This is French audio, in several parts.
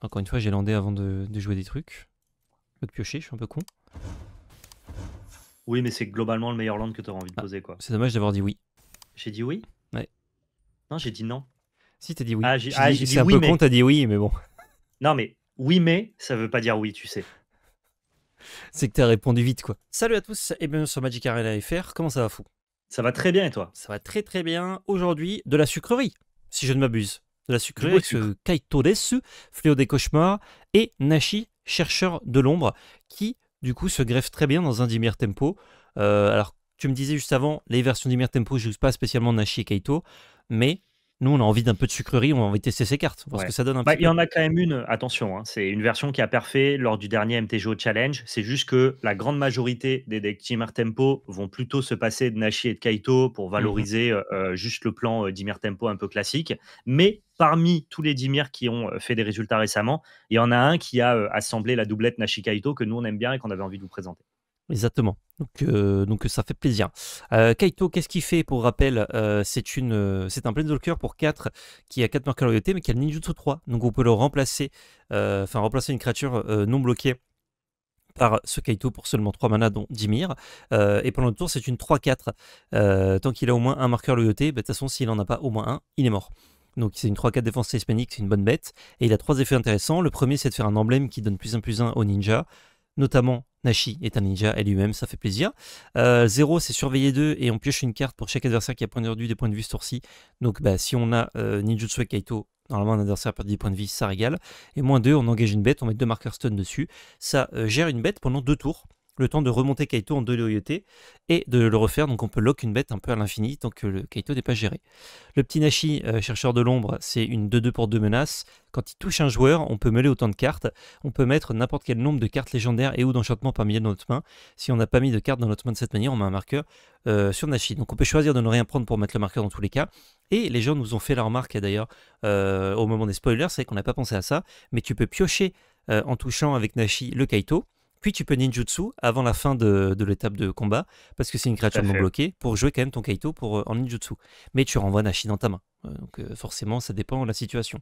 Encore une fois, j'ai landé avant de, jouer des trucs. vais de piocher, je suis un peu con. Oui, mais c'est globalement le meilleur land que tu auras envie de ah, poser, quoi. C'est dommage d'avoir dit oui. J'ai dit oui Ouais. Non, j'ai dit non. Si, t'as dit oui. Ah, j'ai ah, dit, un peu con, t'as dit oui, mais bon. Non, mais oui, mais ça veut pas dire oui, tu sais. C'est que t'as répondu vite, quoi. Salut à tous et eh bienvenue sur Magic Arena FR. Comment ça va, fou Ça va très bien, et toi Ça va très très bien. Aujourd'hui, de la sucrerie, si je ne m'abuse de la sucrerie avec Kaito Dessu, Fléau des cauchemars, et Nashi, chercheur de l'ombre, qui du coup se greffe très bien dans un Dimir Tempo. Euh, alors tu me disais juste avant, les versions Dimir Tempo, je n'use pas spécialement Nashi et Kaito, mais nous, on a envie d'un peu de sucrerie, on a envie de tester ces cartes, parce que ça donne un bah, Il y en a quand même une, attention, hein, c'est une version qui a parfait lors du dernier MTGO Challenge. C'est juste que la grande majorité des decks Dimir Tempo vont plutôt se passer de Nashi et de Kaito pour mhm. valoriser euh, euh, juste le plan euh, Dimir Tempo un peu classique. Mais parmi tous les Dimir qui ont fait des résultats récemment, il y en a un qui a assemblé la doublette Nashi Kaito que nous, on aime bien et qu'on avait envie de vous présenter. Exactement. Euh, donc, ça fait plaisir. Euh, Kaito, qu'est-ce qu'il fait Pour rappel, euh, c'est une, c'est un Planeswalker pour 4 qui a 4 marqueurs loyauté mais qui a le Ninjutsu 3. Donc on peut le remplacer, enfin remplacer une créature non bloquée par ce Kaito pour seulement 3 mana dont 10 Dimir. et pendant le tour, c'est une 3-4. tant qu'il a au moins un marqueur loyauté, bah, de toute façon, s'il n'en a pas au moins un, il est mort. Donc c'est une 3-4 défense hispanique, c'est une bonne bête. Et il a trois effets intéressants. Le premier, c'est de faire un emblème qui donne plus 1 plus 1 au ninja, notamment Nashi est un ninja et lui-même, ça fait plaisir. 0, euh, c'est surveiller 2 et on pioche une carte pour chaque adversaire qui a point des points de vue ce tour-ci. Donc bah, si on a euh, Ninjutsu Kaito, normalement un adversaire perd 10 points de vie, ça régale. Et moins 2, on engage une bête, on met deux marqueurs stun dessus. Ça euh, gère une bête pendant deux tours le temps de remonter Kaito en deux loyautés et de le refaire. Donc on peut lock une bête un peu à l'infini tant que le Kaito n'est pas géré. Le petit Nashi, euh, chercheur de l'ombre, c'est une 2-2 pour deux menaces. Quand il touche un joueur, on peut mêler autant de cartes. On peut mettre n'importe quel nombre de cartes légendaires et ou d'enchantements parmi dans notre main. Si on n'a pas mis de cartes dans notre main de cette manière, on met un marqueur euh, sur Nashi. Donc on peut choisir de ne rien prendre pour mettre le marqueur dans tous les cas. Et les gens nous ont fait la remarque d'ailleurs euh, au moment des spoilers, c'est qu'on n'a pas pensé à ça, mais tu peux piocher en touchant avec Nashi le Kaito puis tu peux ninjutsu avant la fin de, l'étape de combat, parce que c'est une créature non bloquée, pour jouer quand même ton kaito pour, euh, en ninjutsu. Mais tu renvoies Nashi dans ta main. Euh, donc euh, forcément, ça dépend de la situation.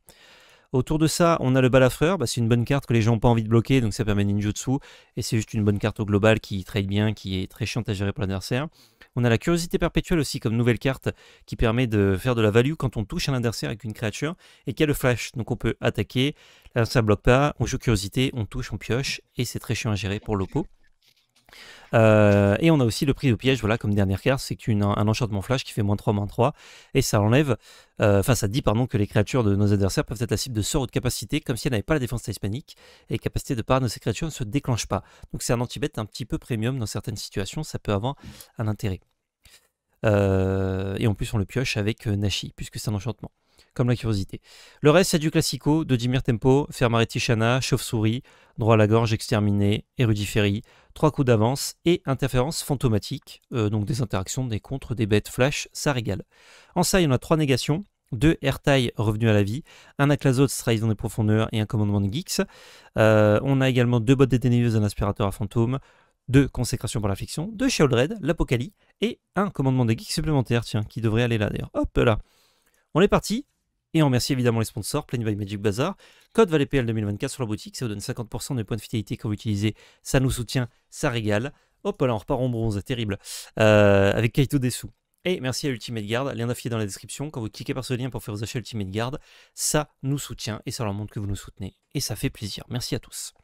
Autour de ça, on a le balafreur, bah, c'est une bonne carte que les gens n'ont pas envie de bloquer, donc ça permet ninjutsu, et c'est juste une bonne carte au global qui trade bien, qui est très chiante à gérer pour l'adversaire. On a la curiosité perpétuelle aussi comme nouvelle carte qui permet de faire de la value quand on touche un adversaire avec une créature et qui a le flash. Donc on peut attaquer, là ça bloque pas, on joue curiosité, on touche, on pioche et c'est très chiant à gérer pour l'oppo. Euh, et on a aussi le prix au piège, voilà, comme dernière carte, c'est un enchantement flash qui fait moins 3, moins 3, et ça enlève, euh, enfin ça dit pardon que les créatures de nos adversaires peuvent être la cible de sort ou de capacité comme si elles n'avaient pas la défense hispanique et capacité capacités de part de ces créatures ne se déclenchent pas. Donc c'est un anti-bête un petit peu premium dans certaines situations, ça peut avoir un intérêt. Euh, et en plus on le pioche avec Nashi, puisque c'est un enchantement comme la curiosité. Le reste, c'est du classico de Dimir Tempo, Fermaretti Chana, Chauve-souris, Droit à la gorge, Exterminé, Érudiférie, Trois coups d'avance et Interférence fantomatique, euh, donc des interactions, des contre des bêtes flash, ça régale. En ça, il y en a trois négations. Deux Ertai revenus à la vie, un Aclazote Trahison des profondeurs et un Commandement de Geeks. Euh, on a également deux bottes déteigneuses, un aspirateur à fantômes, deux Consécration pour la fiction, deux red, l'Apocalypse et un Commandement de Geeks supplémentaire, tiens, qui devrait aller là d'ailleurs. Hop là! On est parti et on remercie évidemment les sponsors, Plain by Magic Bazaar. Code pl 2024 sur la boutique, ça vous donne 50% de points de fidélité quand vous utilisez Ça nous soutient, ça régale. Hop là, on repart en bronze, terrible. Euh, avec Kaito Dessous. Et merci à Ultimate Guard, lien d'affilié dans la description. Quand vous cliquez par ce lien pour faire vos achats Ultimate Guard, ça nous soutient et ça leur montre que vous nous soutenez. Et ça fait plaisir. Merci à tous.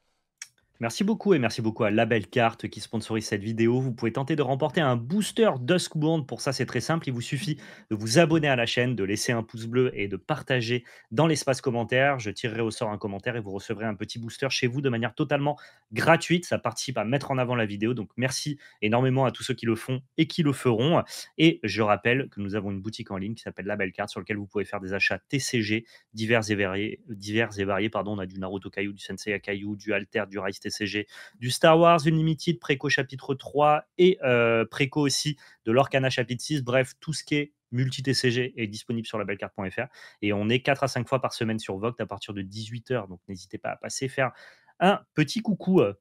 Merci beaucoup et merci beaucoup à La Belle Carte qui sponsorise cette vidéo. Vous pouvez tenter de remporter un booster Duskbound. Pour ça, c'est très simple. Il vous suffit de vous abonner à la chaîne, de laisser un pouce bleu et de partager dans l'espace commentaire. Je tirerai au sort un commentaire et vous recevrez un petit booster chez vous de manière totalement gratuite. Ça participe à mettre en avant la vidéo. Donc, merci énormément à tous ceux qui le font et qui le feront. Et je rappelle que nous avons une boutique en ligne qui s'appelle La Belle Carte sur laquelle vous pouvez faire des achats TCG divers et variés. Divers et variés pardon. On a du Naruto Caillou, du Sensei Caillou, du Alter, du Rice TCG, du Star Wars Unlimited, Préco chapitre 3 et euh, Préco aussi de l'Orcana chapitre 6. Bref, tout ce qui est multi-TCG est disponible sur labelcart.fr Et on est 4 à 5 fois par semaine sur Vogt à partir de 18h. Donc n'hésitez pas à passer faire un petit coucou. Euh,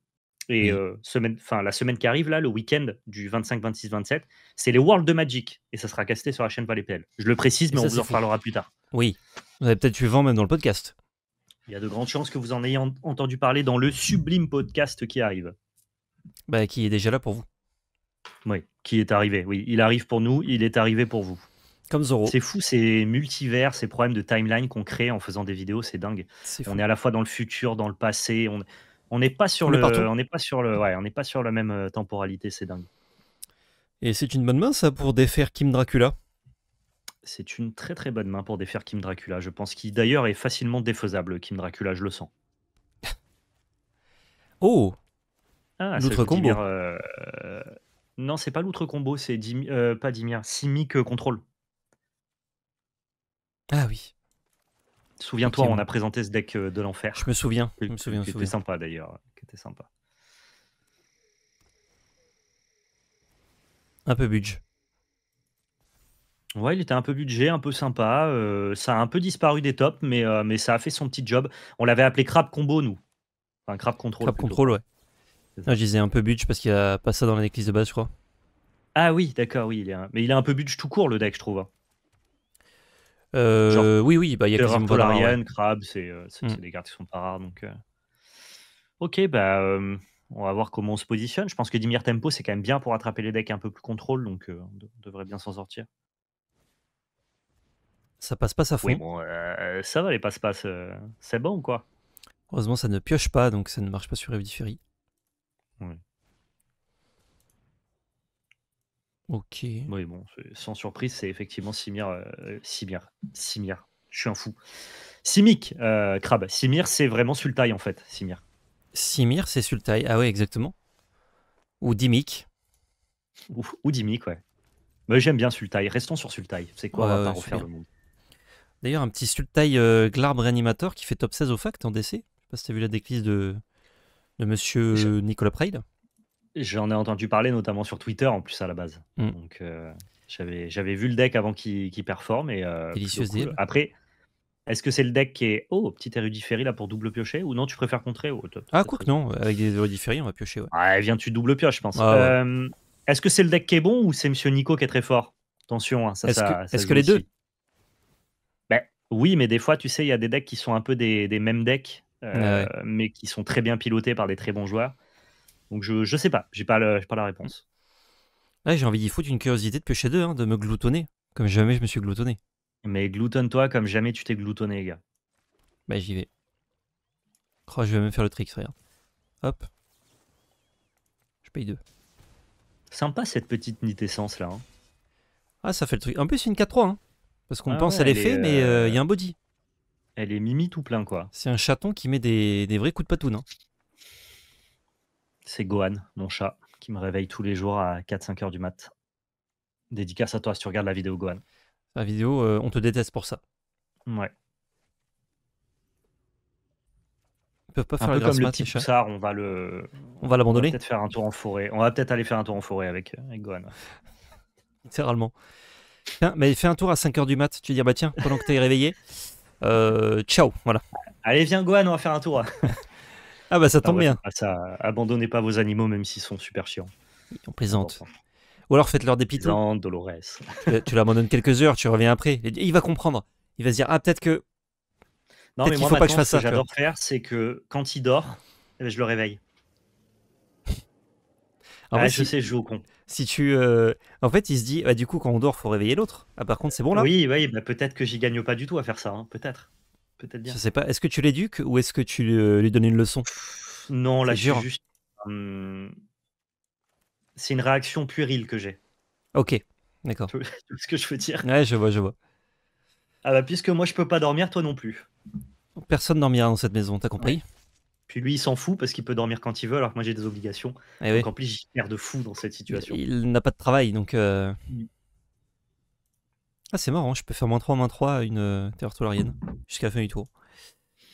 et euh, semaine, fin, la semaine qui arrive, là, le week-end du 25, 26, 27, c'est les Worlds de Magic. Et ça sera casté sur la chaîne Valépel. Je le précise, mais on vous en parlera plus tard. Oui. Vous avez peut-être suivant même dans le podcast. Il y a de grandes chances que vous en ayez entendu parler dans le sublime podcast qui arrive. Bah, qui est déjà là pour vous. Oui, qui est arrivé. Oui, il arrive pour nous, il est arrivé pour vous. Comme Zoro. C'est fou ces multivers, ces problèmes de timeline qu'on crée en faisant des vidéos, c'est dingue. on est à la fois dans le futur, dans le passé, on n'est pas sur le, on n'est pas sur le on n'est pas sur la même euh, temporalité, c'est dingue. Et c'est une bonne main ça pour défaire Kim Dracula c'est une très très bonne main pour défaire Kim Dracula. Je pense qu'il d'ailleurs est facilement défaisable, Kim Dracula, je le sens. oh ah, L'outre-combo euh, Non, c'est pas l'outre-combo, c'est euh, pas Dimir, Simic euh, Control. Ah oui. Souviens-toi, on a présenté ce deck de l'enfer. Je me souviens, je me souviens. sympa d'ailleurs, c'était sympa. Un peu budge. Ouais, il était un peu budget, un peu sympa. Euh, ça a un peu disparu des tops, mais, euh, mais ça a fait son petit job. On l'avait appelé Crab Combo, nous. Enfin, Crab Control. Crab Control, ouais. Ah, je disais un peu budget parce qu'il n'y a pas ça dans la necklace de base, je crois. Ah oui, d'accord, oui. Mais il a un peu budget tout court, le deck, je trouve. Hein. Euh, oui, oui, bah, il y a quasiment pas Crab, mm. c'est des cartes qui sont pas rares. Donc, Ok, bah, on va voir comment on se positionne. Je pense que Dimir Tempo, c'est quand même bien pour attraper les decks un peu plus contrôle, donc on devrait bien s'en sortir. Ça passe pas, ça fond. Euh, euh, ça va les passe-passe. Euh, c'est bon quoi Heureusement, ça ne pioche pas, donc ça ne marche pas sur Evdiferi. Ok. Oui, bon, sans surprise, c'est effectivement Simir. Simir. Simir. Je suis un fou. Simic, crabe. Simir, c'est vraiment Sultai en fait. Simir. Simir, c'est Sultai. Ah ouais, exactement. Ou Dimic. Ou, ou Dimic, ouais. Mais bah, j'aime bien Sultai. Restons sur Sultai. C'est quoi On va pas refaire le monde. D'ailleurs, un petit Sultai euh, Glarb Reanimator qui fait top 16 au fact en DC. Je sais pas si t'as vu la déclise de, de monsieur Nicolas Pride. J'en ai entendu parler notamment sur Twitter en plus à la base. Mm. Donc euh, j'avais vu le deck avant qu'il performe. Et, euh, Après, est-ce que c'est le deck qui est. Oh, petit érudiférie là pour double piocher ou non tu préfères contrer top Ah, quoi que non, avec des érudiféries on va piocher. Ouais, ah, viens, tu double pioche, je pense. Ah, euh, est-ce que c'est le deck qui est bon ou c'est monsieur Nico qui est très fort Attention, ça hein, ça, Est-ce que les deux oui, mais des fois, tu sais, il y a des decks qui sont un peu des, mêmes decks, euh, mais qui sont très bien pilotés par des très bons joueurs. Donc je, ne sais pas, j'ai pas, pas la réponse. Là, j'ai envie d'y foutre une curiosité de piocher deux, hein, de me gloutonner, comme jamais je me suis gloutonné. Mais gloutonne-toi comme jamais tu t'es gloutonné, les gars. Bah j'y vais. Crois, je vais même faire le trick, regarde. Hop. Je paye deux. Sympa cette petite nitessence, là. Hein. Ah, ça fait le truc. En plus, c'est une 4-3. Hein. Parce qu'on ah pense elle à l'effet, mais euh, euh, il y a un body. Elle est mimi tout plein, quoi. C'est un chaton qui met des, vrais coups de patoune. Hein. C'est Gohan, mon chat, qui me réveille tous les jours à 4-5 heures du mat. Dédicace à toi si tu regardes la vidéo, Gohan. La vidéo, euh, on te déteste pour ça. Ouais. Ils pas faire peu le petit ça, on va le. On va l'abandonner. Peut-être faire un tour en forêt. On va peut-être aller faire un tour en forêt avec, avec Gohan. Littéralement. Mais fais un tour à 5h du mat. Tu dire ah bah tiens, pendant que t'es réveillé, euh, ciao. Voilà. Allez, viens, Gohan, on va faire un tour. ah, bah ça ah tombe bien. abandonnez pas vos animaux, même s'ils sont super chiants. On plaisante. Ou alors faites-leur des Non, Dolores. tu, l'abandonnes quelques heures, tu reviens après. il va comprendre. Il va se dire, ah, peut-être que. Non, mais moi, je fasse ce que j'adore faire, c'est que quand il dort, eh ben, je le réveille. En fait, ah, sais, joue tu, euh, en fait, il se dit, bah, du coup, quand on dort, faut réveiller l'autre. Ah, par contre, c'est bon là. Oui, oui, bah, peut-être que j'y gagne pas du tout à faire ça. Hein, peut-être. Peut-être bien. Je sais pas. Est-ce que tu l'éduques ou est-ce que tu euh, lui, donnes une leçon Non, là, je hein. juste. Hmm, c'est une réaction puérile que j'ai. Ok, d'accord. C'est ce que je veux dire Ouais, je vois, je vois. Ah bah puisque moi je peux pas dormir, toi non plus. Personne dormira dans cette maison, t'as compris puis lui, il s'en fout parce qu'il peut dormir quand il veut, alors que moi j'ai des obligations. Et eh en plus, j'ai l'air de fou dans cette situation. Il n'a pas de travail, donc. Euh, mm. Ah, c'est marrant, je peux faire moins 3, moins 3 à une euh, terreur tolarienne jusqu'à la fin du tour.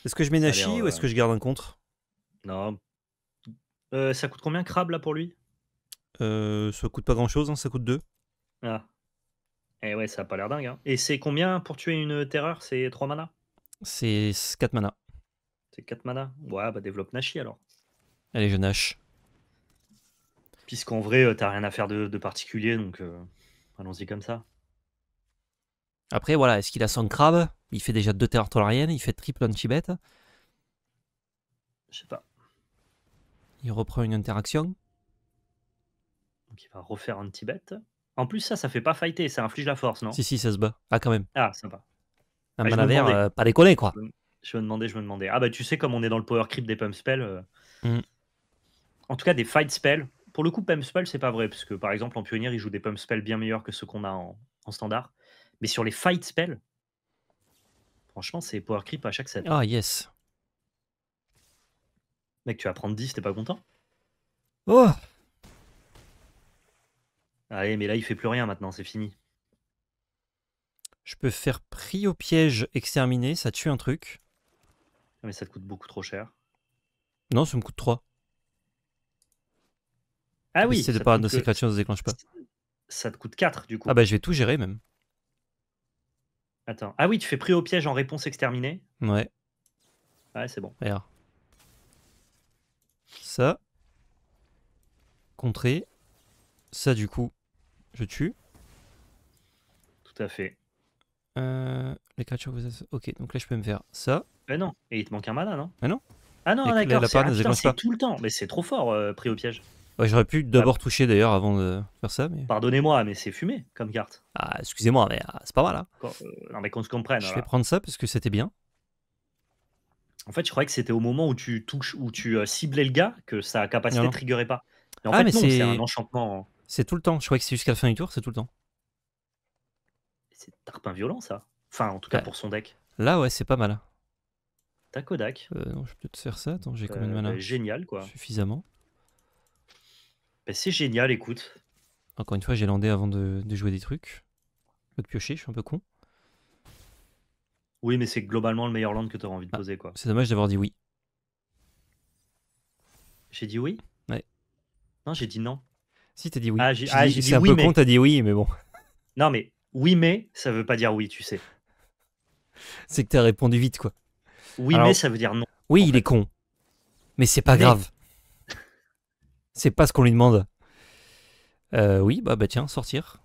Est-ce que je mets ou est-ce que euh, je garde un contre Non. ça coûte combien crabe là pour lui Ça coûte pas grand chose, hein, ça coûte 2. Ah. Et eh ouais, ça a pas l'air dingue. Hein. Et c'est combien pour tuer une terreur C'est 3 mana C'est 4 mana. C'est 4 mana. Ouais, bah développe Nashi alors. Allez, je Nash. Puisqu'en vrai, euh, t'as rien à faire de, particulier, donc euh, allons-y comme ça. Après, voilà, est-ce qu'il a son crabe Il fait déjà 2 terres tolariennes, il fait triple anti-bet. Je sais pas. Il reprend une interaction. Donc il va refaire anti-bet. En plus, ça, ça fait pas fighter, ça inflige la force, non Si, si, ça se bat. Ah, quand même. Ah, sympa. Un mana vert, euh, pas déconner, quoi. Je me demandais, je me demandais. Ah bah tu sais, comme on est dans le power creep des pump spells, euh, mm. en tout cas des fight spells. Pour le coup, pump spell, c'est pas vrai, parce que par exemple en pionnier, il joue des pump spells bien meilleurs que ceux qu'on a en, standard. Mais sur les fight spells, franchement, c'est power creep à chaque set. Ah yes. Mec, tu vas prendre 10, t'es pas content Oh Allez, mais là, il fait plus rien maintenant, c'est fini. Je peux faire pris au piège, exterminé ça tue un truc. Ah, mais ça te coûte beaucoup trop cher. Non, ça me coûte 3. Ah oui. c'est pas de ces créatures, ça déclenche pas. Ça te coûte 4 du coup. Ah bah je vais tout gérer même. Attends. Ah oui, tu fais pris au piège en réponse exterminée. Ouais. Ouais, c'est bon. Regarde. Ça. Contrer. Ça du coup, je tue. Tout à fait. Euh, les créatures vous... Ok, donc là je peux me faire ça. Mais non, et il te manque un mana, non Ah non Ah non, ah, d'accord, c'est ah, tout le temps, mais c'est trop fort euh, pris au piège. j'aurais pu d'abord ah. toucher d'ailleurs avant de faire ça, mais. Pardonnez-moi, mais c'est fumé comme carte. Ah, excusez-moi, mais c'est pas mal là. Hein. Euh, non, mais qu'on se comprenne. Je hein, vais prendre ça parce que c'était bien. En fait, je croyais que c'était au moment où tu touches, où tu euh, ciblais le gars, que sa capacité ne triggerait pas. non, c'est un enchantement. Hein. C'est tout le temps. Je croyais que c'est jusqu'à la fin du tour, c'est tout le temps. C'est tarpin violent, ça. Enfin, en tout cas pour son deck. Là, ouais, c'est pas mal. T'as Kodak. Euh, je vais peut-être faire ça. Attends, j'ai combien de euh, mana bah, Génial, quoi. Suffisamment. Bah, c'est génial, écoute. Encore une fois, j'ai landé avant de, jouer des trucs. Le de piocher, je suis un peu con. Oui, mais c'est globalement le meilleur land que t'auras envie de ah, poser, quoi. C'est dommage d'avoir dit oui. J'ai dit oui Ouais. Non, j'ai dit non. Si, t'as dit oui. Ah, j'ai ah, dit, C'est un peu con, t'as dit oui, mais bon. Non, mais oui, mais ça veut pas dire oui, tu sais. C'est que t'as répondu vite, quoi. Oui, mais ça veut dire non. Oui, il est con. Mais c'est pas grave. C'est pas ce qu'on lui demande. Euh, oui, bah, bah, tiens, sortir.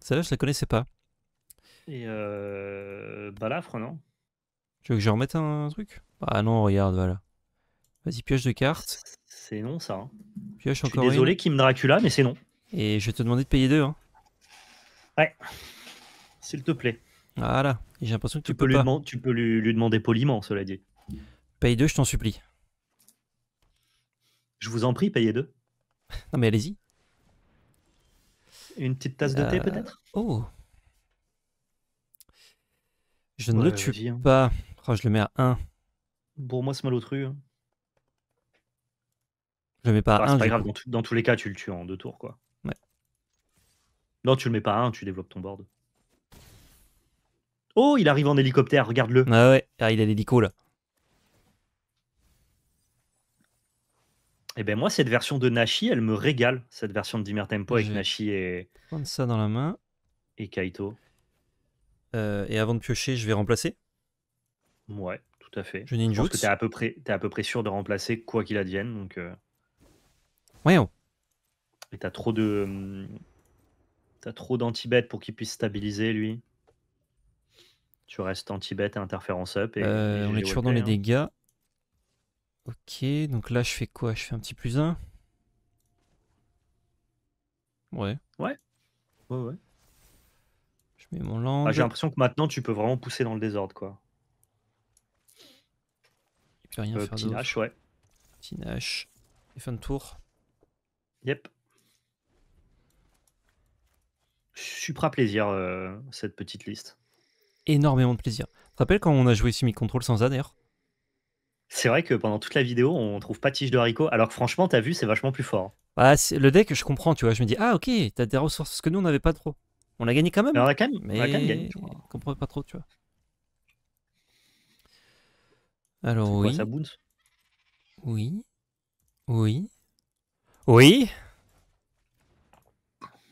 Celle-là, je la connaissais pas. Et euh, balafre, non Tu veux que je remette un truc Ah non, regarde, voilà. Vas-y, pioche de cartes C'est non, ça. Hein. Pioche encore désolé, Kim Dracula, mais c'est non. Et je vais te demander de payer deux. Hein. Ouais. S'il te plaît. Voilà, j'ai l'impression que tu, peux, lui, tu peux lui, demander poliment, cela dit. Paye deux, je t'en supplie. Je vous en prie, payez deux. non mais allez-y. Une petite tasse de thé euh, peut-être Oh Je ne le tue hein. pas. Oh, je le mets à 1. Pour moi, c'est malotru. Hein. Je le mets pas à 1. Ah, c'est grave, dans, tous les cas, tu le tues en deux tours, quoi. Ouais. Non, tu le mets pas à 1, tu développes ton board. Oh, il arrive en hélicoptère, regarde-le. Ah ouais, ah, il a l'hélico là. Eh ben moi, cette version de Nashi, elle me régale, cette version de Dimmer Tempo avec Nashi et. Prendre ça dans la main. Et Kaito. Euh, et avant de piocher, je vais remplacer Ouais, tout à fait. Je n'ai Je pense que t'es à, peu près, es à peu près sûr de remplacer quoi qu'il advienne. Donc, euh. Ouais. Oh. Et t'as trop de. Hum, t'as trop d'anti-bêtes pour qu'il puisse stabiliser, lui. Tu restes anti-bête et interférence up. Et, euh, on est toujours dans les dégâts. Ok, donc là je fais quoi Je fais un petit plus 1 Ouais. Ouais. Ouais, ouais. Je mets mon land. Ah, j'ai l'impression que maintenant tu peux vraiment pousser dans le désordre, quoi. Il peut rien euh, faire Petit Nash, ouais. Petit Nash. Et fin de tour. Yep. Supra plaisir, euh, cette petite liste énormément de plaisir. Tu te rappelles quand on a joué Simi Control sans ADR C'est vrai que pendant toute la vidéo, on trouve pas de tige de haricot, alors que franchement, t'as vu, c'est vachement plus fort. Hein. Bah, le deck, je comprends, tu vois. Je me dis, ah ok, t'as des ressources, que nous, on n'avait pas trop. On a gagné quand même. On mais on a quand même gagné, je comprends pas trop, tu vois. Alors oui. ça oui. Oui. Oui.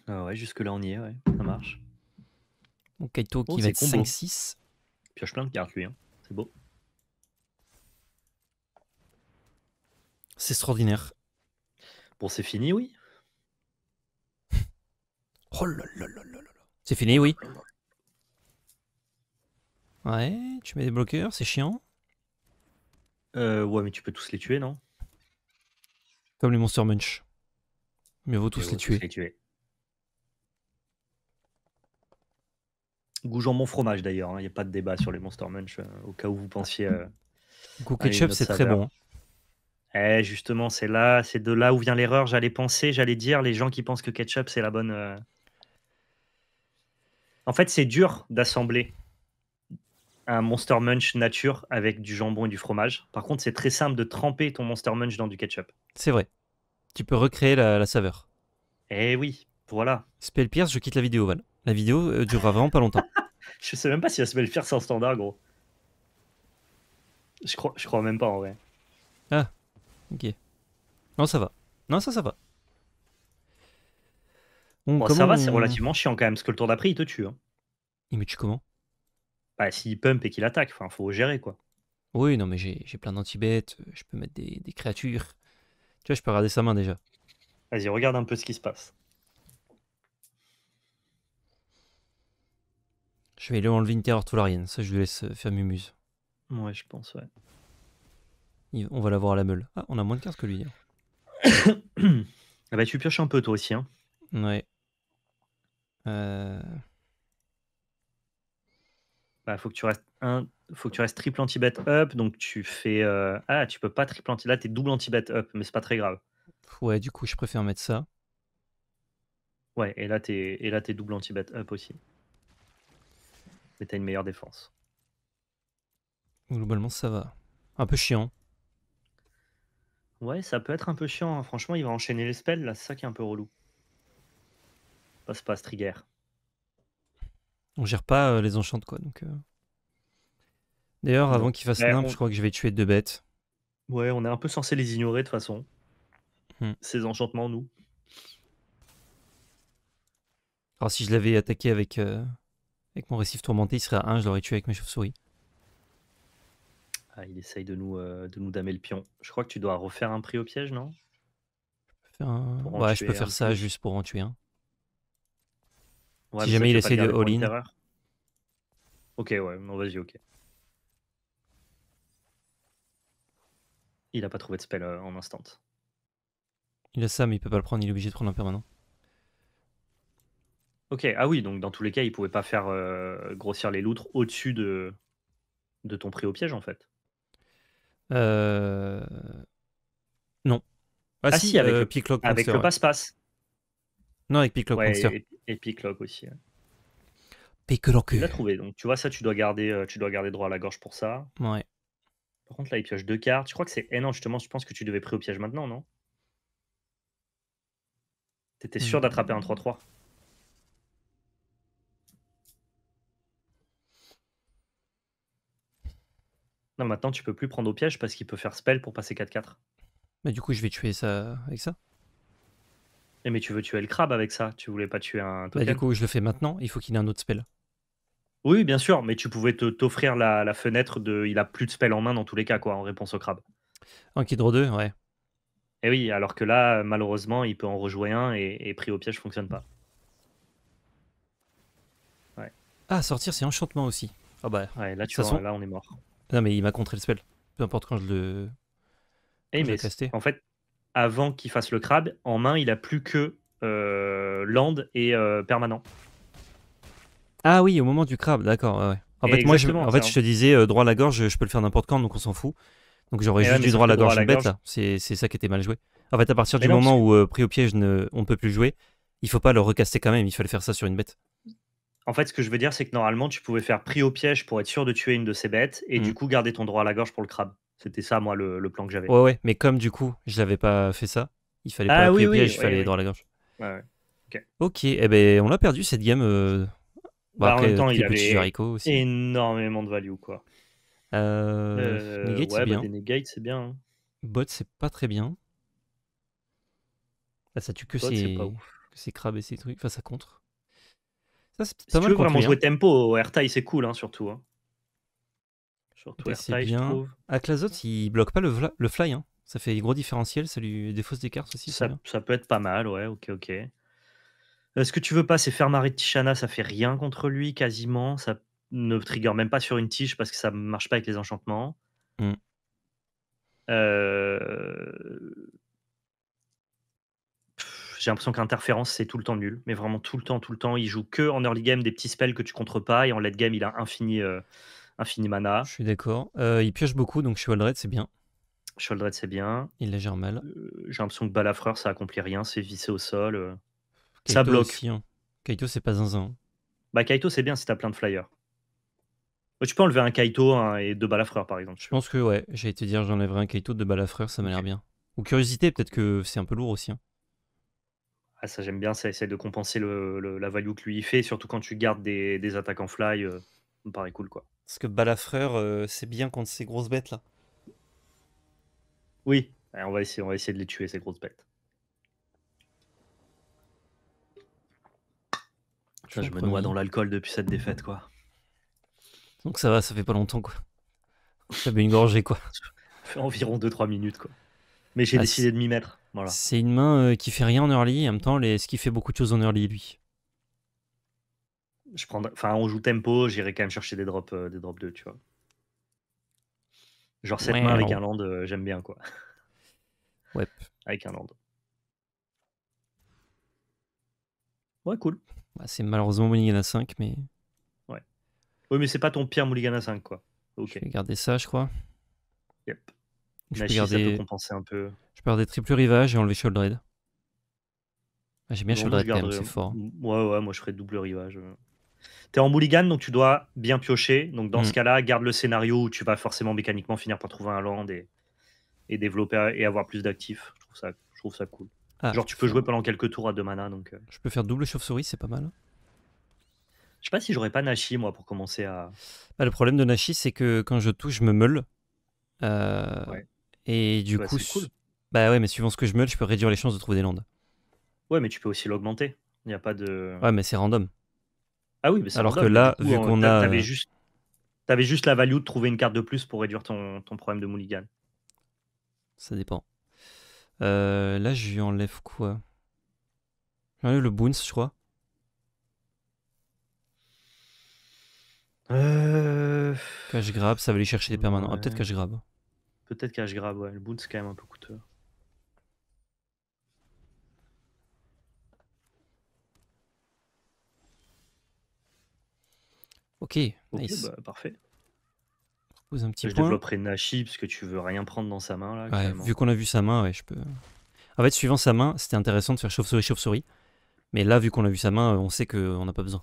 Ah ouais, jusque-là, on y est, ouais. Ça marche. Kaito qui oh, va être 5-6. Pioche plein de cartes lui, hein. c'est beau. C'est extraordinaire. Bon, c'est fini, oui. oh là là là là là. C'est fini, oui. Ouais, tu mets des bloqueurs, c'est chiant. Euh, ouais, mais tu peux tous les tuer, non Comme les Monster Munch. Mais vaut vaut tous les tuer. mon fromage d'ailleurs, hein. il n'y a pas de débat sur les Monster Munch, euh, au cas où vous pensiez. Euh, Goût ketchup, c'est très bon. Eh, justement, c'est là, c'est de là où vient l'erreur. J'allais penser, j'allais dire, les gens qui pensent que ketchup c'est la bonne. Euh. En fait, c'est dur d'assembler un Monster Munch nature avec du jambon et du fromage. Par contre, c'est très simple de tremper ton Monster Munch dans du ketchup. C'est vrai. Tu peux recréer la, saveur. Eh oui, voilà. Pierce, je quitte la vidéo, Val. La vidéo euh, durera vraiment pas longtemps. je sais même pas si elle se met le faire sans standard, gros. Je crois, je crois même pas en vrai. Ah, ok. Non, ça va. Non, ça, ça va. ça va, c'est relativement chiant quand même, parce que le tour d'après, il te tue. Il me tue comment Bah, s'il pump et qu'il attaque, enfin, faut gérer quoi. Oui, non, mais j'ai plein danti euh, je peux mettre des, des, créatures. Tu vois, je peux regarder sa main déjà. Vas-y, regarde un peu ce qui se passe. Je vais aller enlever une terreur Toularienne, Ça, je lui laisse euh, faire Mumuse. Ouais, je pense, ouais. On va l'avoir à la meule. Ah, on a moins de cartes que lui. Hein. Ah bah, tu pioches un peu toi aussi. Hein. Ouais. Euh. Bah, faut que tu restes un, faut que tu restes triple anti-bet up. Donc tu fais. Euh, ah, tu peux pas triple anti. Là, t'es double anti-bet up, mais c'est pas très grave. Ouais, du coup, je préfère mettre ça. Ouais, et là, t'es et là, t'es double anti-bet up aussi une meilleure défense. Globalement, ça va. Un peu chiant. Ouais, ça peut être un peu chiant. Hein. Franchement, il va enchaîner les spells, là, c'est ça qui est un peu relou. Passe bah, pas, Trigger. On gère pas euh, les enchantes, quoi. Donc, euh. D'ailleurs, avant qu'il fasse n'importe je crois que je vais tuer deux bêtes. Ouais, on est un peu censé les ignorer de toute façon. Hmm. Ces enchantements, nous. Alors, si je l'avais attaqué avec euh, avec mon récif tourmenté, il serait à 1, je l'aurais tué avec mes chauves-souris. Ah, il essaye de nous, euh, de nous damer le pion. Je crois que tu dois refaire un prix au piège, non Ouais, je peux faire ça juste pour en tuer un. si jamais il essaye de all-in. Ok, ouais, bon, vas-y, ok. Il a pas trouvé de spell euh, en instant. Il a ça, mais il peut pas le prendre, il est obligé de prendre un permanent. Ok, ah oui, donc dans tous les cas, ils pouvaient pas faire euh, grossir les loutres au-dessus de, de ton prix au piège, en fait. Euh... Non. Ah, ah si, avec avec, euh, le, avec le passe-passe. Non, avec Picklock ouais, et, Picklock aussi. Tu l'as trouvé, donc tu vois, ça, tu dois, garder, euh, tu dois garder droit à la gorge pour ça. Ouais. Par contre, là, il pioche deux cartes. Je crois que c'est. non, justement, je pense que tu devais prix au piège maintenant, non T'étais sûr mmh. d'attraper un 3-3 Non, maintenant tu peux plus prendre au piège parce qu'il peut faire spell pour passer 4-4. Mais du coup, je vais tuer ça avec ça. Et eh, mais tu veux tuer le crabe avec ça, tu voulais pas tuer un token. Bah, du coup, je le fais maintenant, il faut qu'il ait un autre spell. Oui, bien sûr, mais tu pouvais t'offrir la, fenêtre de il a plus de spell en main dans tous les cas, quoi, en réponse au crabe. En qui 2, ouais. Et eh oui, alors que là, malheureusement, il peut en rejouer un et, pris au piège fonctionne pas. Ah, sortir, c'est enchantement aussi. Ah bah. là, tu vois, là, on est mort. Non, mais il m'a contré le spell. Peu importe quand je le. Hey, eh, en fait, avant qu'il fasse le crabe, en main, il a plus que euh, land et euh, permanent. Ah oui, au moment du crabe, d'accord. En fait, moi, je, en fait, je te disais euh, droit à la gorge, je peux le faire n'importe quand, donc on s'en fout. Donc j'aurais eh juste du droit à la gorge, une bête C'est ça qui était mal joué. En fait, à partir du moment où pris au piège, ne, on peut plus jouer, il faut pas le recaster quand même. Il fallait faire ça sur une bête. En fait, ce que je veux dire, c'est que normalement, tu pouvais faire pris au piège pour être sûr de tuer une de ces bêtes et du mmh. coup garder ton droit à la gorge pour le crabe. C'était ça, moi, le, plan que j'avais. Ouais, ouais, mais comme du coup, je n'avais pas fait ça, il fallait pas ah oui, piège, il fallait droit à la gorge. Ouais, ouais. Ok, et eh ben, on l'a perdu cette game. Euh... Bah, en même temps, il avait énormément de value, quoi. Euh, euh, bah, negate, c'est bien. c'est bien. Bot, c'est pas très bien. Ah, ça tue que ces que crabes et ces trucs. Enfin, ça contre. Ça, c'est tu veux vraiment hein. jouer tempo, airtie c'est cool, hein, surtout. Hein. Surtout bah, airtie je trouve. il bloque pas le, fly. Ça fait gros différentiel, ça lui défausse des cartes aussi. Ça, peut être pas mal, ouais, ok, ok. ce que tu veux pas, c'est faire marrer Tishana, ça fait rien contre lui quasiment. Ça ne trigger même pas sur une tige parce que ça marche pas avec les enchantements. Mm. Euh... J'ai l'impression qu'Interférence, c'est tout le temps nul, mais vraiment tout le temps, tout le temps. Il joue que en early game des petits spells que tu contres pas, et en late game, il a infini, euh, infini mana. Je suis d'accord. Euh, il pioche beaucoup, donc red c'est bien. Raid, c'est bien. Il gère mal. Euh, j'ai l'impression que Balafreur, ça accomplit rien, c'est vissé au sol. ça bloque. Hein. Kaito, c'est pas zinzin. Bah, Kaito, c'est bien si t'as plein de flyers. Bah, tu peux enlever un Kaito et deux balafreurs, par exemple. Je pense que, ouais, J'allais te dire j'enlèverai un Kaito, de balafreurs, ça m'a l'air bien. Ou curiosité, peut-être que c'est un peu lourd aussi. Hein. Ah, ça j'aime bien, ça essaie de compenser la value que lui il fait, surtout quand tu gardes des, attaques en fly, euh, ça me paraît cool quoi. Parce que Balafreur, euh, c'est bien contre ces grosses bêtes là. Oui, eh, on, va essayer, on va essayer de les tuer ces grosses bêtes. je me noie dans l'alcool depuis cette défaite quoi. Donc ça va, ça fait pas longtemps quoi. J'avais une gorgée quoi. environ 2-3 minutes quoi. Mais j'ai ah, décidé de m'y mettre. C'est une main euh, qui fait rien en early, en même temps, les... ce qui fait beaucoup de choses en early, lui. Je prends. Enfin, on joue tempo, j'irai quand même chercher des drops, euh, des drops 2, tu vois. Genre cette main avec un land, euh, j'aime bien, quoi. Ouais. Avec un land. Ouais, cool. Bah, c'est malheureusement Mulligan à 5, mais. Ouais. Oui, mais c'est pas ton pire Mulligan à 5, quoi. Ok. Je vais garder ça, je crois. Yep. Je peux, garder... compenser un peu. Je peux des triple rivage et enlever sholdred. Ah, j'aime bien sholdred c'est fort. Ouais, ouais, moi je ferais double rivage. T'es en mulligan, donc tu dois bien piocher. Donc dans mm. ce cas-là, garde le scénario où tu vas forcément mécaniquement finir par trouver un land et, développer et avoir plus d'actifs. Je, trouve ça... je trouve ça cool. Ah, Genre tu peux jouer pendant quelques tours à deux mana. Donc... Euh. Je peux faire double chauve-souris, c'est pas mal. Je sais pas si j'aurais pas Nashi, moi, pour commencer à. Bah, le problème de Nashi, c'est que quand je touche, je me meule. Euh, et du bah, coup, bah ouais, mais suivant ce que je meule, je peux réduire les chances de trouver des landes. Ouais, mais tu peux aussi l'augmenter. Il n'y a pas de. Ouais, mais c'est random. Ah oui, mais c'est Alors que là, vu qu'on a. T'avais euh, juste... Avais juste la value de trouver une carte de plus pour réduire ton, problème de mulligan. Ça dépend. Euh, là, je lui enlève quoi J'enlève le boons, je crois. Euh... Cache grab, ça va aller chercher des permanents. Ah, peut-être cache grab. Peut-être cash grab, ouais. Le boot c'est quand même un peu coûteux. Ok, nice. Bah, parfait. Un petit je développerai Nashi parce que tu veux rien prendre dans sa main. Là, vu qu'on a vu sa main, ouais, je peux. En fait, suivant sa main, c'était intéressant de faire chauve-souris, chauve-souris. Mais là, vu qu'on a vu sa main, euh, on sait qu'on n'a pas besoin.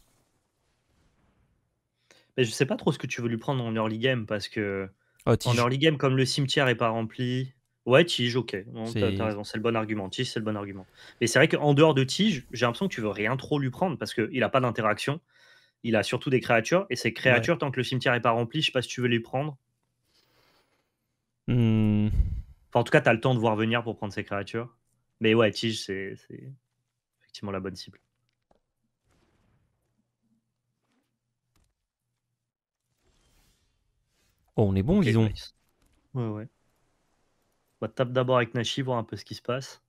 Mais je sais pas trop ce que tu veux lui prendre en early game parce que ah, en early game, comme le cimetière est pas rempli. Ouais, tige, ok. T'as raison, c'est le bon argument. Tige, c'est le bon argument. Mais c'est vrai qu'en dehors de tige, j'ai l'impression que tu veux rien trop lui prendre parce qu'il n'a pas d'interaction. Il a surtout des créatures. Et ces créatures, tant que le cimetière est pas rempli, je sais pas si tu veux les prendre. Mmh. en tout cas, tu as le temps de voir venir pour prendre ces créatures. Mais ouais, tige, c'est effectivement la bonne cible. Oh, on est bon, ils disons. Ouais, ouais. On bah, tape d'abord avec Nashi, voir un peu ce qui se passe.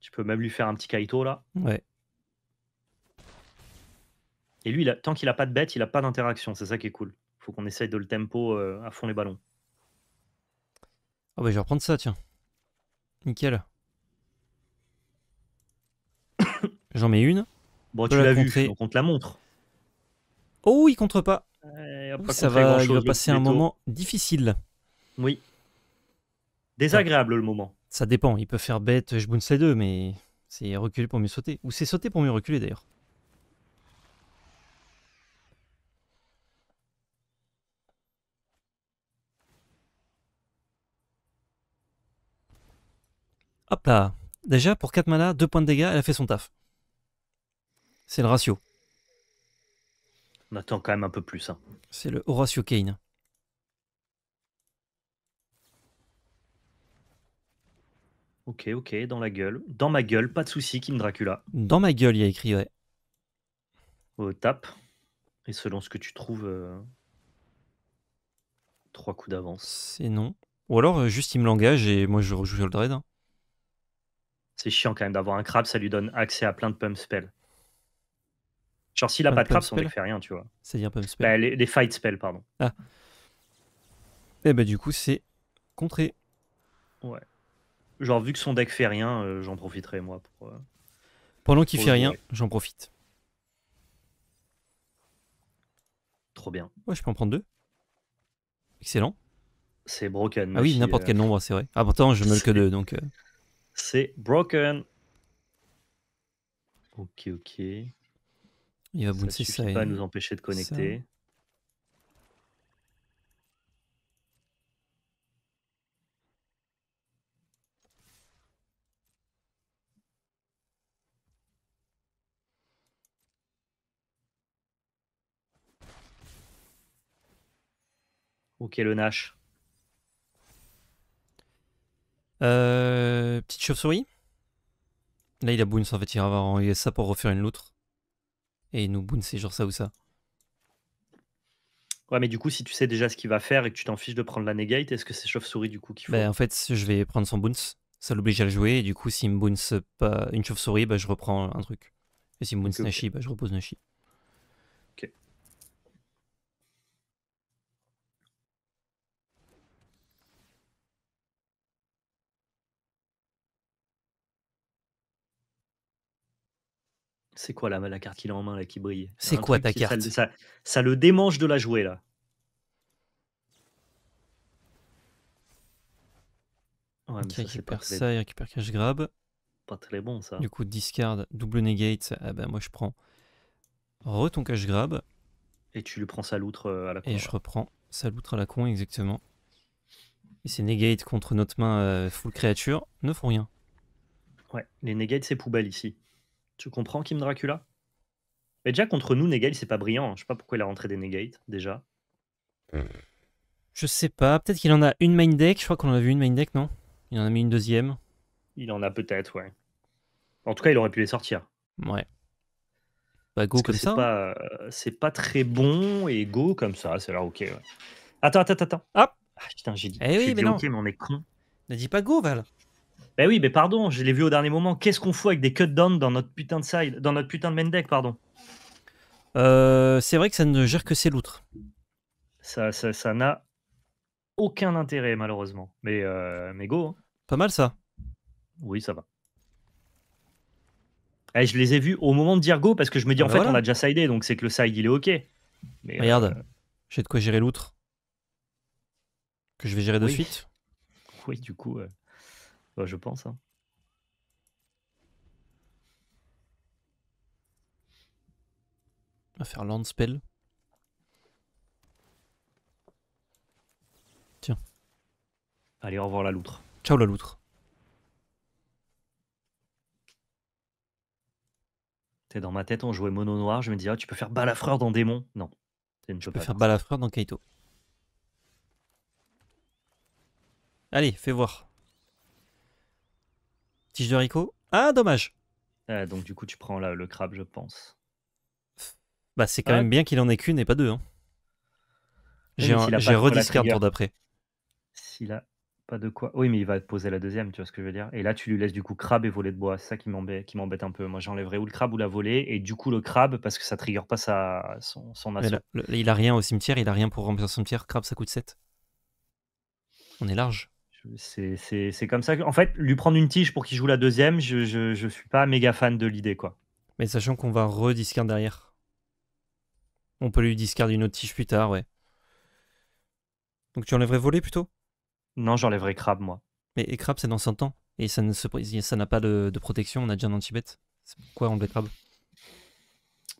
Tu peux même lui faire un petit Kaito là. Ouais. Et lui, tant qu'il a pas de bête, il a pas d'interaction. C'est ça qui est cool. Faut qu'on essaye de le tempo euh, à fond les ballons. Ah oh bah je vais reprendre ça, tiens. Nickel. J'en mets une. Bon, tu l'as vu, donc on te la montre. Oh, il contre pas. Euh, ça va, il va passer un moment difficile. Oui. Désagréable le moment. Ça dépend, il peut faire bête, je bounce les deux, mais c'est reculer pour mieux sauter. Ou c'est sauter pour mieux reculer d'ailleurs. Hop là. Déjà, pour 4 manas, 2 points de dégâts, elle a fait son taf. C'est le ratio. On attend quand même un peu plus. Hein. C'est le Horatio Kane. Ok, ok, dans la gueule. Dans ma gueule, pas de souci, Kim Dracula. Dans ma gueule, il y a écrit, ouais. Au tap. Et selon ce que tu trouves, euh, trois coups d'avance. C'est non. Ou alors, euh, juste, il me l'engage et moi, je rejoue le dread. Hein. C'est chiant quand même d'avoir un crabe, ça lui donne accès à plein de pump spells. Genre, s'il a pas de crap son deck fait rien, tu vois. C'est-à-dire spell bah, les, fight spells, pardon. Ah. Et eh bah, du coup, c'est contré. Ouais. Genre, vu que son deck fait rien, euh, j'en profiterai, moi. pour. Euh, Pendant qu'il fait rien, j'en profite. Trop bien. Ouais, je peux en prendre deux. Excellent. C'est broken. Ah oui, n'importe euh. quel nombre, c'est vrai. Ah, pourtant, je meule que deux, donc. C'est broken. Ok, ok. Il va bouncer ça. ne pas nous empêcher de connecter. Ok, le Nash. Euh, petite chauve-souris. Là, il a bounce en fait. Il va et ça pour refaire une loutre. Et Nubun, c'est genre ça ou ça. Ouais, mais du coup, si tu sais déjà ce qu'il va faire et que tu t'en fiches de prendre la negate, est-ce que c'est chauve-souris du coup qu'il ben, faut En fait, je vais prendre son bounce, ça l'oblige à le jouer, et du coup, s'il me bounce pas une chauve-souris, bah, je reprends un truc. Et si me bounce Nashi, ben, je repose Nashi. C'est quoi la, la carte qu'il a en main là qui brille C'est quoi ta carte ça, le démange de la jouer là. Il récupère ça, il récupère cash grab. Pas très bon ça. Du coup, discard, double negate. Ah ben moi je prends re ton cash grab. Et tu lui prends sa loutre euh, à la con. Et je reprends sa loutre à la con, exactement. Et c'est negate contre notre main euh, full créature, ne font rien. Ouais, les negates c'est poubelle ici. Tu comprends, Kim Dracula Mais déjà, contre nous, Negate, c'est pas brillant. Hein. Je sais pas pourquoi il a rentré des Negate, déjà. Je sais pas. Peut-être qu'il en a une main deck. Je crois qu'on en a vu une main deck, non Il en a mis une deuxième. Il en a peut-être, ouais. En tout cas, il aurait pu les sortir. Ouais. Bah, go comme ça. Hein. Euh, c'est pas très bon et go comme ça, c'est là ok. Ouais. Attends, attends, attends. Hop ah, putain, j'ai dit. Eh oui, mais, non. mais on est con. Ne dis pas go, Val. Ben oui, mais pardon, je l'ai vu au dernier moment. Qu'est-ce qu'on fout avec des cut down dans notre putain de side, dans notre putain de main deck, pardon euh, C'est vrai que ça ne gère que ses loutres. Ça n'a ça, aucun intérêt, malheureusement. Mais, euh, mais go. Hein. Pas mal ça. Oui, ça va. Eh, je les ai vus au moment de dire go parce que je me dis en bah fait, on a déjà sidé, donc c'est que le side il est ok. Mais, Regarde, euh, j'ai de quoi gérer l'outre. Que je vais gérer de suite. Oui, du coup je pense. Hein. On va faire Land Spell. Tiens. Allez, au revoir la loutre. Ciao la loutre. dans ma tête, on jouait mono noir. Je me disais, ah, tu peux faire balafreur dans démon. Non, Tu peux faire balafreur dans Kaito. Allez, fais voir. Tige de Rico Ah, dommage. Ah, donc du coup, tu prends le crabe, je pense. Bah, c'est quand ah. même bien qu'il en ait qu'une et pas deux. Hein. J'ai rediscard pour d'après. S'il a pas de quoi. Oui, mais il va te poser la deuxième, tu vois ce que je veux dire. Et là, tu lui laisses du coup crabe et volée de bois. C'est ça qui m'embête un peu. Moi, j'enlèverais ou le crabe ou la volée. Et du coup, le crabe, parce que ça ne trigger pas sa, son, son il a rien au cimetière, il a rien pour remplir son cimetière. Crabe, ça coûte 7. On est large. C'est comme ça. Que, en fait, lui prendre une tige pour qu'il joue la deuxième, je, ne suis pas méga fan de l'idée, quoi. Mais sachant qu'on va rediscard derrière. On peut lui discarder une autre tige plus tard, ouais. Donc tu enlèverais voler plutôt Non, j'enlèverais crabe, moi. Mais crabe, c'est dans 100 ans. Et ça n'a pas de, protection, on a déjà un anti-bête. pourquoi enlever crabe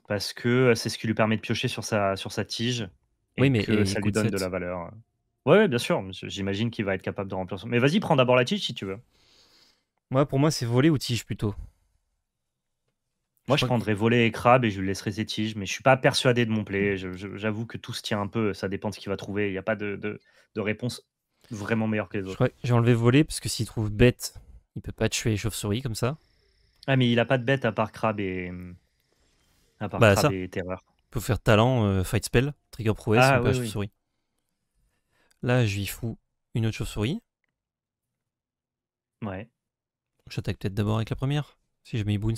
Parce que euh, c'est ce qui lui permet de piocher sur sa, sur sa tige. Et oui, mais ça lui donne de la valeur. Ouais, bien sûr. J'imagine qu'il va être capable de remplir son. Mais vas-y, prends d'abord la tige si tu veux. Moi, pour moi, c'est voler ou tige plutôt. Moi, je, prendrais voler et crabe et je lui laisserai ses tiges, mais je suis pas persuadé de mon play. J'avoue que tout se tient un peu. Ça dépend de ce qu'il va trouver. Il n'y a pas de, de, réponse vraiment meilleure que les autres. J'ai enlevé voler parce que s'il trouve bête, il peut pas tuer chauve-souris comme ça. Ah, mais il a pas de bête à part crabe et. À bah, ça. terreur. Il peut faire talent, euh, fight spell, trigger prouesse, ah souris Là, je lui fous une autre chauve-souris. Ouais. J'attaque peut-être d'abord avec la première, si je mets Boons.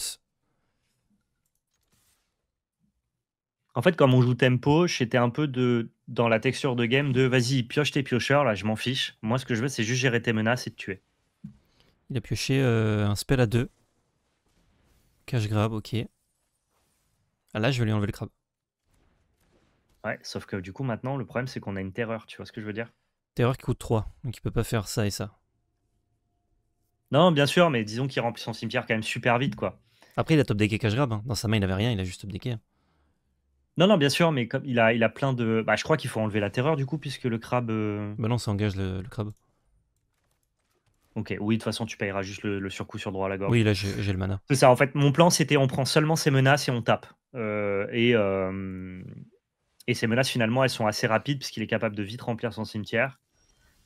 En fait, comme on joue tempo, j'étais un peu de, dans la texture de game de vas-y, pioche tes piocheurs, là, je m'en fiche. Moi, ce que je veux, c'est juste gérer tes menaces et te tuer. Il a pioché euh, un spell à deux. Cash grab, ok. Ah, là, je vais lui enlever le crabe. Ouais, sauf que du coup, maintenant, le problème, c'est qu'on a une terreur, tu vois ce que je veux dire Terreur qui coûte 3, donc il peut pas faire ça et ça. Non, bien sûr, mais disons qu'il remplit son cimetière quand même super vite, quoi. Après, il a top decké cash grab. Hein. Dans sa main, il avait rien, il a juste top decké. Hein. Non, non, bien sûr, mais comme il a, il a plein de. Bah, je crois qu'il faut enlever la terreur du coup, puisque le crabe. Euh bah non, ça engage le, crabe. Ok, oui, de toute façon, tu payeras juste le, surcoût sur droit à la gorge. Oui, là, j'ai le mana. C'est ça, en fait, mon plan, c'était on prend seulement ses menaces et on tape. Euh, et, euh, et ces menaces, finalement, elles sont assez rapides puisqu'il est capable de vite remplir son cimetière.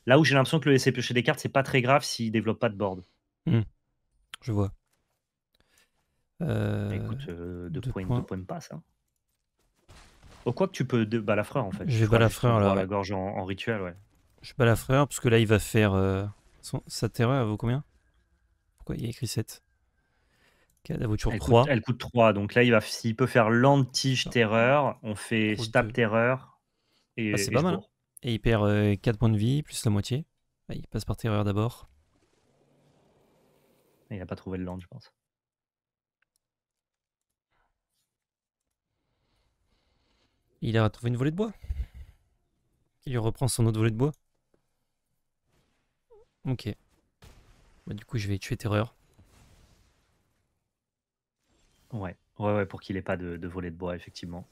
Là où j'ai l'impression que le laisser piocher des cartes, c'est pas très grave s'il développe pas de board. Hmm. Je vois. Euh, Écoute, euh, deux, points, passe. Hein. quoi que tu peux de balafreur en fait. Je vais balafreur là. la gorge en, rituel, ouais. Je balafreur parce que là il va faire. Euh, sa terreur elle vaut combien Pourquoi il y a écrit 7 elle 3. Coûte, elle coûte 3. Donc là, il va, s'il peut faire land, tige, ah. terreur, on fait stab terreur. Et, ah, c'est pas mal. Hein. Et il perd 4 euh, points de vie, plus la moitié. Ah, il passe par terreur d'abord. Il a pas trouvé le land, je pense. Il a retrouvé une volée de bois. Il reprend son autre volée de bois. Ok. Bah, du coup, je vais tuer Terreur. Ouais, ouais, pour qu'il ait pas de, de volet de bois, effectivement.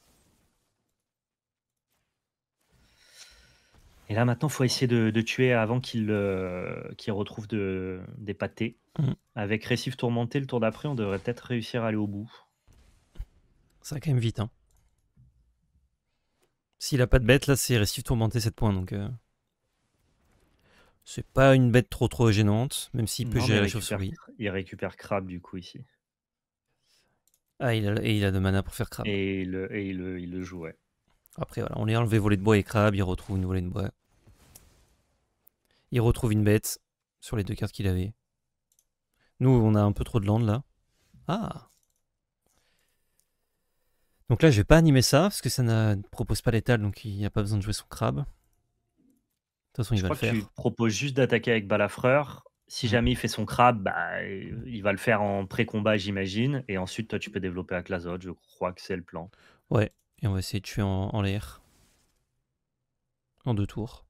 Et là, maintenant, faut essayer de, tuer avant qu'il euh, retrouve des pâtés. Mm. Avec Récif Tourmenté, le tour d'après, on devrait peut-être réussir à aller au bout. Ça va quand même vite. Hein. S'il a pas de bête, là, c'est Récif Tourmenté 7 points. Donc, euh, c'est pas une bête trop trop gênante, même s'il peut gérer Il récupère crabe, du coup, ici. Ah, il a, et il a de mana pour faire crabe. Et il, le jouait. Après, voilà, on lui enlevé volet de bois et crabe, il retrouve une volée de bois. Il retrouve une bête sur les deux cartes qu'il avait. Nous, on a un peu trop de land là. Ah Donc là, je vais pas animer ça, parce que ça ne propose pas l'étal, donc il n'y a pas besoin de jouer son crabe. De toute façon, il va le faire. juste d'attaquer avec Balafreur si mmh. jamais il fait son crabe, bah, euh, il va le faire en pré-combat, j'imagine. Et ensuite, toi, tu peux développer avec l'azote. Je crois que c'est le plan. Ouais, et on va essayer de tuer en, l'air. En deux tours.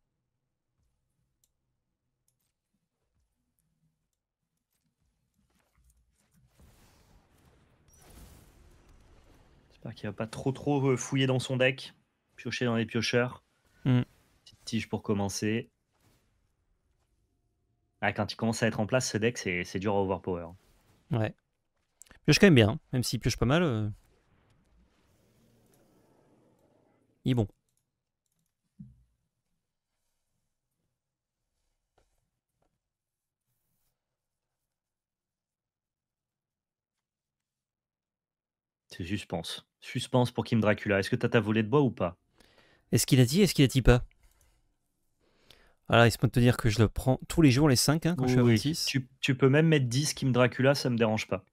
J'espère qu'il va pas trop trop euh, fouiller dans son deck. Piocher dans les piocheurs. Mmh. Petite tige pour commencer. Ah, quand il commence à être en place, ce deck, c'est dur à overpower. Hein. Ouais. Pioche quand même bien, hein. même s'il pioche pas mal. Euh. Il est bon. C'est suspense. Suspense pour Kim Dracula. Est-ce que t'as ta volée de bois ou pas Est-ce qu'il a dit Est-ce qu'il a dit pas voilà, il se peut te dire que je le prends tous les jours, les 5, hein, quand je suis à Tu, tu, peux même mettre 10 me Dracula, ça me dérange pas.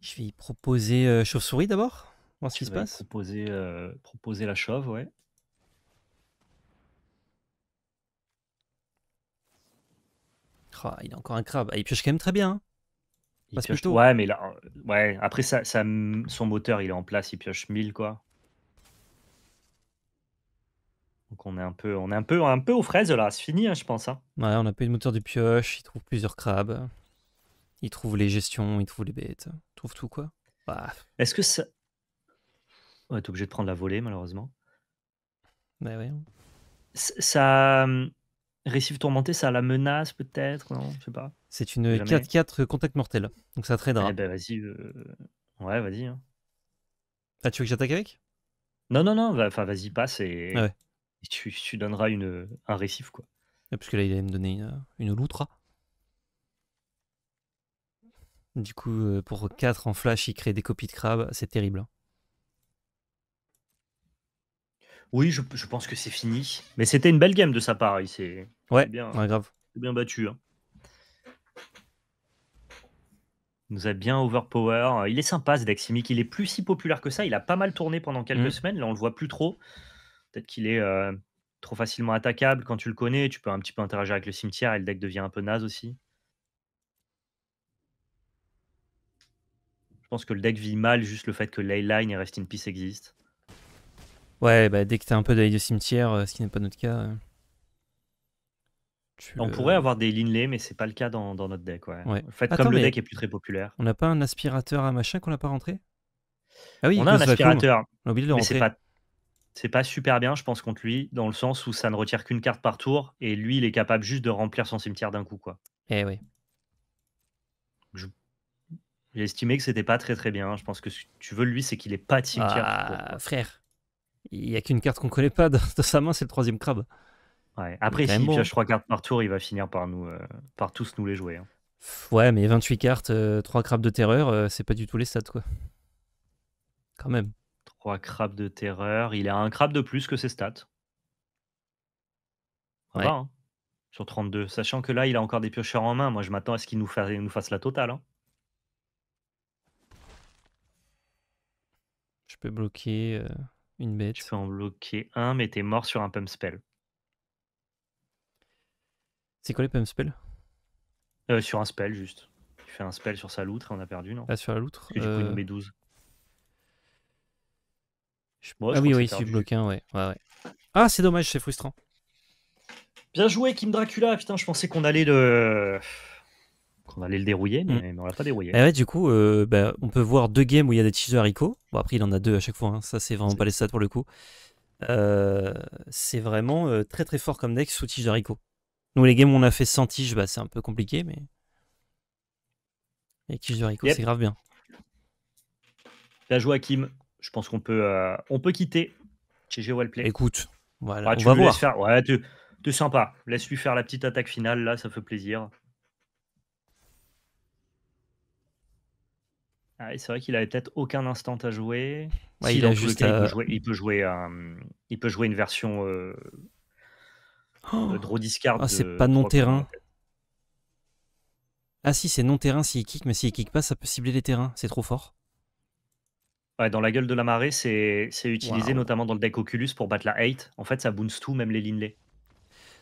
Je vais y proposer euh, Chauve-souris d'abord, voir ce qui se passe. Proposer, euh, proposer la chauve, ouais. Ah, il a encore un crabe. Ah, il pioche quand même très bien. Hein. Il pioche... Ouais, mais là, ouais. après, ça, son moteur, il est en place, il pioche 1000, quoi. Donc on est un peu, on est un peu, un peu aux fraises là, c'est fini, hein, je pense. Hein. Ouais, on a payé une moteur de pioche, il trouve plusieurs crabes, il trouve les gestions, il trouve les bêtes, il trouve tout quoi. Bah. Est-ce que ça. On est obligé de prendre la volée malheureusement. Bah oui. Hein. Ça. Hum, récif tourmenté, ça la menace peut-être, non Je sais pas. C'est une 4-4 contact mortel, donc ça très Eh ben vas-y. Euh, ouais, vas-y. Hein. Ah, tu veux que j'attaque avec Non, non, non, enfin vas-y, passe et. Ah ouais tu, donneras une, un récif, quoi. Ah, parce que là, il allait me donner une, une Du coup, euh, pour 4 en flash, il crée des copies de crabe, c'est terrible. Hein. Oui, je, pense que c'est fini. Mais c'était une belle game de sa part. Il s'est bien, bien battu. Hein. Il nous a bien overpower. Il est sympa, Simic Il est plus si populaire que ça. Il a pas mal tourné pendant quelques mm. semaines. Là, on le voit plus trop. Peut-être qu'il est euh, trop facilement attaquable quand tu le connais. Tu peux un petit peu interagir avec le cimetière et le deck devient un peu naze aussi. Je pense que le deck vit mal juste le fait que Leyline et Rest in Peace existent. Ouais, bah dès que tu as un peu d'ail de cimetière, euh, ce qui n'est pas notre cas. Euh, on pourrait avoir des Linley, mais c'est pas le cas dans, notre deck. Ouais. En fait, comme le deck est plus très populaire. On n'a pas un aspirateur à machin qu'on n'a pas rentré Ah oui, on a un aspirateur. On de rentrer c'est pas super bien, je pense, contre lui, dans le sens où ça ne retire qu'une carte par tour, et lui, il est capable juste de remplir son cimetière d'un coup, quoi. Eh oui. J'ai estimé que c'était pas très très bien. Je pense que ce que tu veux, lui, c'est qu'il est pas de cimetière. Ah, frère, il y a qu'une carte qu'on connaît pas dans, sa main, c'est le troisième crabe. Après, s'il pioche trois cartes par tour, il va finir par nous, euh, par tous nous les jouer. Hein. Ouais, mais 28 cartes, euh, trois crabes de terreur, euh, c'est pas du tout les stats, quoi. Quand même. 3 de terreur. Il a un crabe de plus que ses stats. Hein, sur 32. Sachant que là, il a encore des piocheurs en main. Moi, je m'attends à ce qu'il nous, fasse, la totale. Hein. Je peux bloquer euh, une bête. Tu en bloquer un, mais t'es mort sur un pump spell. C'est quoi les pump spell euh, Sur un spell, juste. Tu fais un spell sur sa loutre et on a perdu, non ah, sur la loutre 12 ah oui, oui, c'est ouais. Ah, c'est dommage, c'est frustrant. Bien joué, Kim Dracula. Putain, je pensais qu'on allait le qu'on allait le dérouiller, mais mm. on l'a pas dérouillé. Eh du coup, euh, bah, on peut voir deux games où il y a des de haricots. Bon, après, il en a deux à chaque fois. Hein. Ça, c'est vraiment pas les stats pour le coup. Euh, c'est vraiment euh, très très fort comme deck sous tige haricots. Nous, les games où on a fait 100 tiges, bah, c'est un peu compliqué, mais. Et tige haricots, c'est grave bien. Bien joué, Kim je pense qu'on peut, euh, on peut quitter chez GeoWellplay. Écoute, voilà, bah, tu vas va voir. Ouais, tu... es sympa. Laisse-lui faire la petite attaque finale, là, ça fait plaisir. Ah, c'est vrai qu'il avait peut-être aucun instant à jouer. il, peut jouer, euh, il peut jouer, une version euh... Oh draw discard. Ah, c'est pas non terrain. Ah si, c'est non terrain s'il si kick, mais s'il si kick pas, ça peut cibler les terrains. C'est trop fort dans la gueule de la marée, c'est utilisé notamment dans le deck Oculus pour battre la hate. En fait, ça bounce tout, même les Linley.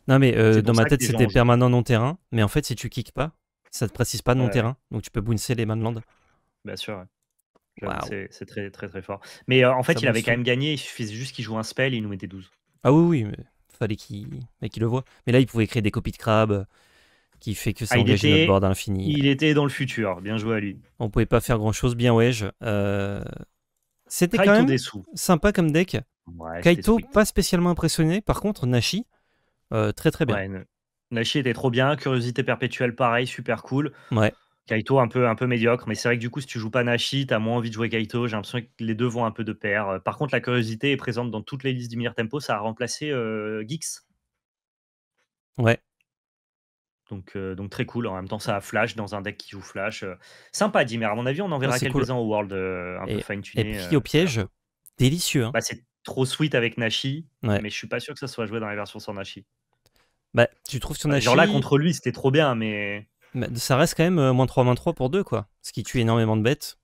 Non, mais euh, dans ma tête, c'était permanent non-terrain. Mais en fait, si tu kicks pas, ça te précise pas non-terrain. Donc tu peux booncer les manlands. Bien sûr. C'est très très très fort. Mais euh, en fait, il avait quand même gagné. Il suffisait juste qu'il joue un spell et il nous mettait 12. Ah oui, oui, mais fallait qu'il mais qu'il le voit. Mais là, il pouvait créer des copies de crabe, euh, qui fait que ça ah, il notre board à l'infini. il était dans le futur. Bien joué à lui. On pouvait pas faire grand chose, bien ouais. je- c'était quand même sympa comme deck. Kaito, pas spécialement impressionné. Par contre, Nashi, euh, très très bien. Nashi était trop bien. Curiosité perpétuelle, pareil, super cool. Ouais. Kaito, un peu, un peu médiocre. Mais c'est vrai que du coup, si tu joues pas Nashi, t'as moins envie de jouer Kaito. J'ai l'impression que les deux vont un peu de pair. Euh, par contre, la curiosité est présente dans toutes les listes du meilleur tempo. Ça a remplacé euh, Geeks. Ouais, donc, euh, donc très cool. En même temps, ça Flash dans un deck qui joue Flash. Euh, sympa, mais À mon avis, on en ah, verra quelques-uns au World euh, un peu fine-tuné. Et puis au piège, délicieux. Hein. Bah, c'est trop sweet avec Nashi, mais je suis pas sûr que ça soit joué dans les versions sans Nashi. Bah, tu trouves sur bah, Nashi. Genre là, contre lui, c'était trop bien, mais. Bah, ça reste quand même moins 3, moins 3 pour 2, quoi. Ce qui tue énormément de bêtes.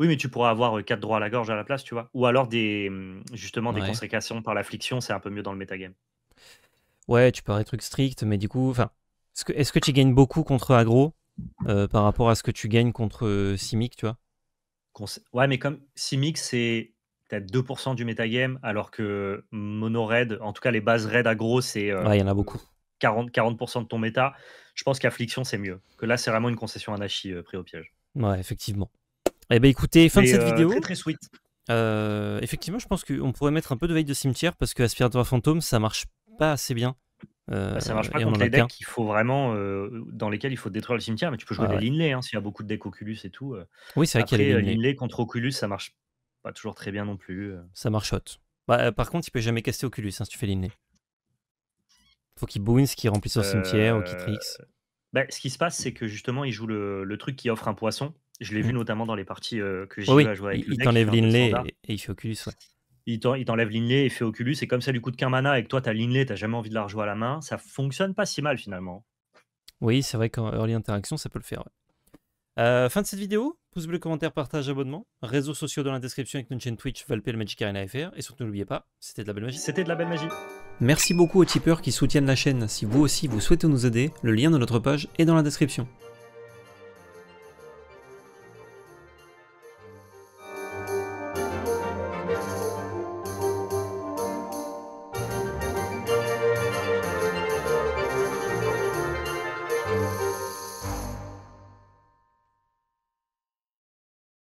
Oui, mais tu pourras avoir 4 droits à la gorge à la place, tu vois. Ou alors des, mm, justement des ouais. consécrations par l'affliction, c'est un peu mieux dans le metagame. Ouais, tu parles des trucs stricts, mais du coup, enfin, est-ce que, tu gagnes beaucoup contre agro euh, par rapport à ce que tu gagnes contre euh, Simic, tu vois Ouais, mais comme Simic, c'est peut-être 2% du metagame, alors que mono raid, en tout cas les bases raid agro c'est. Euh, il y en a beaucoup. 40%, de ton méta. Je pense qu'affliction, c'est mieux. Que là, c'est vraiment une concession à pris au piège. Ouais, effectivement. Eh bien, écoutez, fin de cette vidéo. Très, très effectivement, je pense qu'on pourrait mettre un peu de veille de cimetière parce que Aspirateur Fantôme, ça marche pas assez bien. Euh, bah, ça marche pas contre les decks qu'il faut vraiment, euh, dans lesquels il faut détruire le cimetière, mais tu peux jouer ah des Linley hein, s'il y a beaucoup de decks Oculus et tout. Euh. Oui, c'est vrai qu'il Linley. contre Oculus, ça marche pas toujours très bien non plus. Ça marche Bah, par contre, il peut jamais caster Oculus hein, si tu fais Linley. Faut qu'il boons, qu'il remplisse son cimetière ou qu'il tricks. Bah, ce qui se passe, c'est que justement, il joue le, truc qui offre un poisson. Je l'ai vu mmh. notamment dans les parties que j'ai oh, avec Il, il t'enlève Linley et, il fait Oculus. Ouais il t'enlève l'inlay, fait Oculus, et comme ça lui de qu'un mana et que toi t'as l'inlay, t'as jamais envie de la rejouer à la main, ça fonctionne pas si mal finalement. Oui, c'est vrai qu'en early interaction, ça peut le faire. Euh, fin de cette vidéo, pouce bleu, commentaire, partage, abonnement, réseaux sociaux dans la description avec notre chaîne Twitch, le Magic Arena FR, et surtout n'oubliez pas, c'était de la belle magie. C'était de la belle magie. Merci beaucoup aux tipeurs qui soutiennent la chaîne. Si vous aussi vous souhaitez nous aider, le lien de notre page est dans la description.